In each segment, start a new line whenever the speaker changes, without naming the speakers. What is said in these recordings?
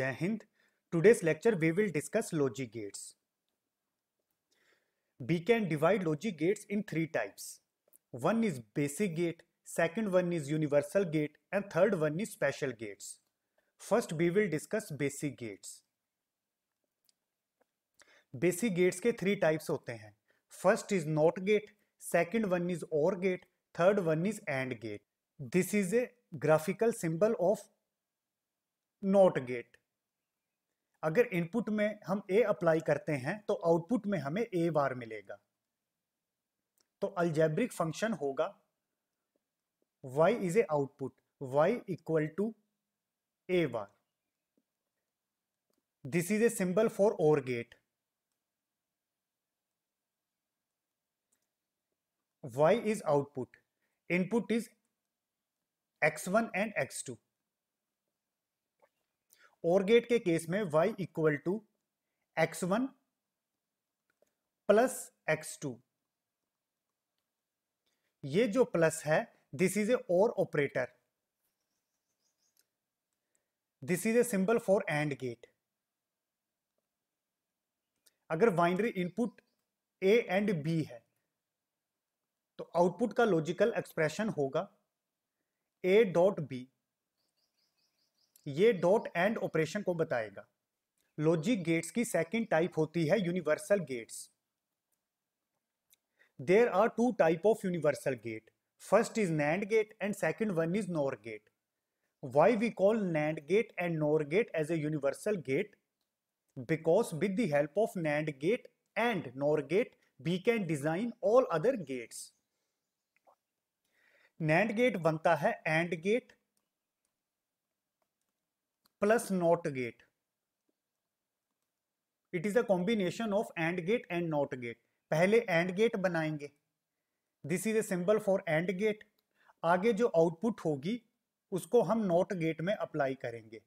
जय Hind today's lecture we will discuss logic gates we can divide logic gates in three types one is basic gate second one is universal gate and third one is special gates first we will discuss basic gates basic gates के three types होते हैं first is not gate second one is or gate third one is and gate this is a graphical symbol of not gate अगर input में हम ए apply करते हैं तो output में हमें ए बार मिलेगा तो अल्जेब्रिक फंक्शन होगा y is A output y equal to A bar this is a symbol for or gate y is output input is x1 and X two or gate के case में y equal to X one plus X two ये जो plus है this is a or operator this is a symbol for and gate अगर binary input A and B है तो output का logical expression होगा ए डॉट बी ये dot and operation को बताएगा लॉजिक गेट्स की सेकेंड टाइप होती है universal gates there are two type of universal gate first is NAND gate and second one is NOR gate why we call NAND gate and NOR gate as a universal gate because with the help of NAND gate and NOR gate we can design all other gates NAND gate बनता है and gate plus NOT gate. It is a combination of and gate and not gate पहले and gate बनाएंगे this is a symbol for and gate आगे जो output होगी उसको हम not gate में अप्लाई करेंगे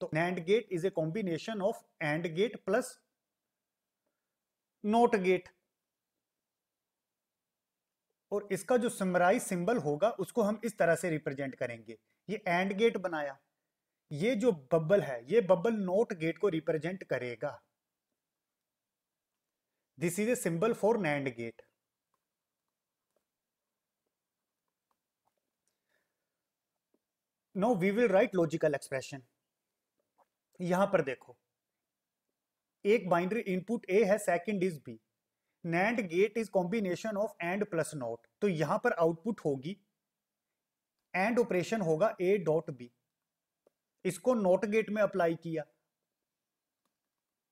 तो and gate is a combination of and gate plus not gate और इसका जो समराइज सिंबल होगा उसको हम इस तरह से रिप्रेजेंट करेंगे ये एंड गेट बनाया ये जो बबल है ये बबल नोट गेट को रिप्रेजेंट करेगा this is a symbol for NAND gate now we will write logical expression यहां पर देखो एक बाइंडरी इनपुट ए है second is B NAND gate is combination of and plus not तो यहां पर आउटपुट होगी एंड ऑपरेशन होगा ए डॉट बी इसको नोट गेट में अप्लाई किया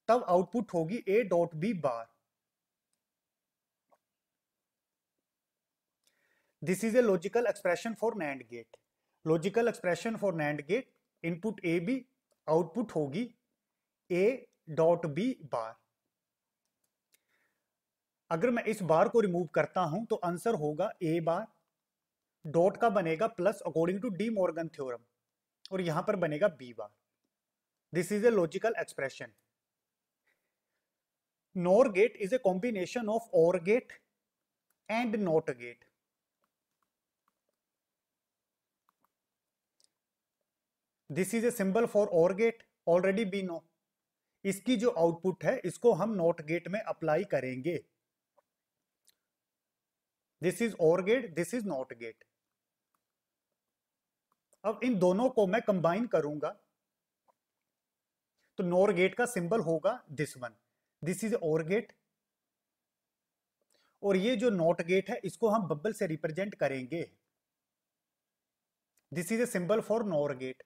तब आउटपुट होगी A dot B bar this is a logical expression for NAND gate logical expression for NAND gate input A B output होगी A dot B बार अगर मैं इस बार को रिमूव करता हूं तो आंसर होगा ए बार डॉट का बनेगा plus according to De Morgan theorem और यहां पर बनेगा B bar this is a logical expression NOR gate is a combination of or gate and not gate this is a symbol for or gate already we know इसकी जो output है इसको हम not gate में apply करेंगे this is or gate this is not gate अब इन दोनों को मैं कंबाइन करूंगा तो नोर गेट का सिंबल होगा this one this is or gate और ये जो नोट गेट है इसको हम बबल से रिप्रेजेंट करेंगे this is a symbol for NOR gate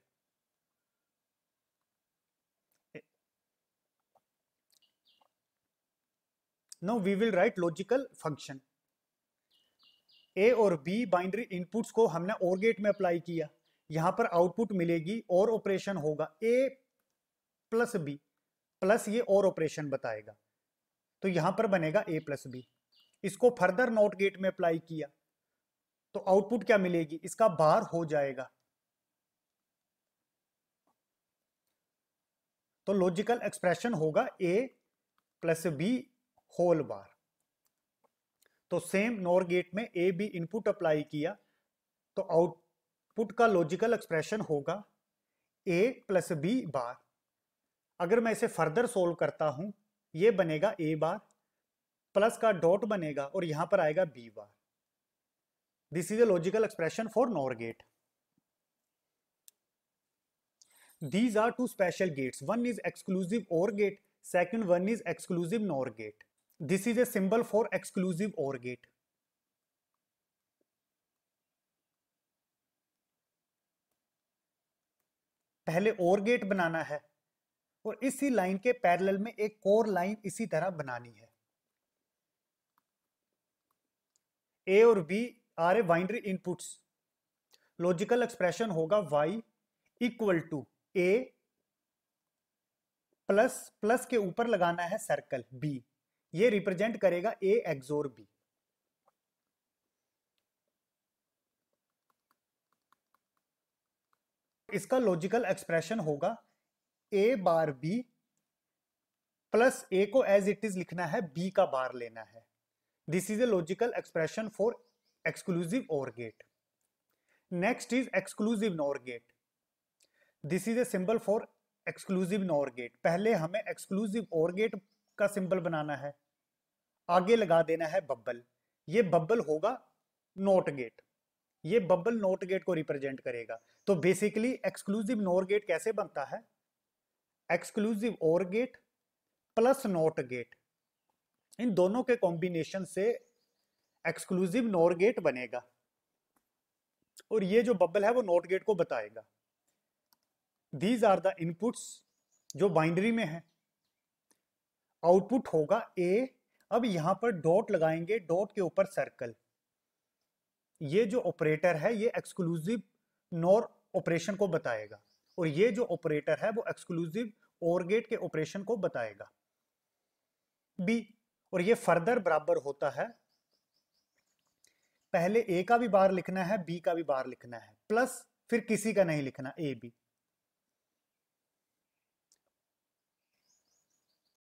now we will write logical function A और बी बाइंड्री इनपुट्स को हमने ओर गेट में अप्लाई किया यहां पर आउटपुट मिलेगी और ऑपरेशन होगा ए प्लस बी प्लस ये और ऑपरेशन बताएगा तो यहां पर बनेगा ए प्लस बी इसको फर्दर नॉट गेट में अप्लाई किया तो आउटपुट क्या मिलेगी इसका बार हो जाएगा तो लॉजिकल एक्सप्रेशन होगा A plus B whole bar तो सेम नॉर गेट में ए बी इनपुट अप्लाई किया तो आउट पुट का लॉजिकल एक्सप्रेशन होगा ए प्लस बी बार अगर मैं इसे फर्दर सोल्व करता हूं ये बनेगा ए बार प्लस का डॉट बनेगा और यहां पर आएगा B bar this is a logical expression for NOR gate these are two special gates one is exclusive or gate second one is exclusive NOR gate this is a symbol for exclusive or gate पहले or gate बनाना है और इसी line के parallel में एक core line इसी तरह बनानी है ए और B are a binary inputs logical expression होगा Y equal to A plus plus के ऊपर लगाना है सर्कल बी ये रिप्रेजेंट करेगा ए एक्सोर बी इसका लॉजिकल एक्सप्रेशन होगा ए बार बी प्लस ए को एज इट इज लिखना है बी का बार लेना है this is a logical expression for exclusive or gate next is exclusive NOR gate this is a symbol for exclusive NOR gate पहले हमें exclusive or gate का symbol बनाना है आगे लगा देना है बब्बल ये बब्बल होगा नॉट गेट ये बबल नोट गेट को रिप्रेजेंट करेगा तो बेसिकली एक्सक्लूसिव नोर गेट कैसे बनता है exclusive or gate plus not gate इन दोनों के कॉम्बिनेशन से एक्सक्लूसिव नोर गेट बनेगा और ये जो बबल है वो नोट गेट को बताएगा दीज आर द इनपुट्स जो बाइंड्री में है आउटपुट होगा ए अब यहां पर डॉट लगाएंगे डॉट के ऊपर सर्कल ये जो ऑपरेटर है ये एक्सक्लूसिव नॉर ऑपरेशन को बताएगा और ये जो ऑपरेटर है वो एक्सक्लूसिव और गेट के ऑपरेशन को बताएगा बी और ये फर्दर बराबर होता है पहले ए का भी बार लिखना है बी का भी बार लिखना है प्लस फिर किसी का नहीं लिखना ए बी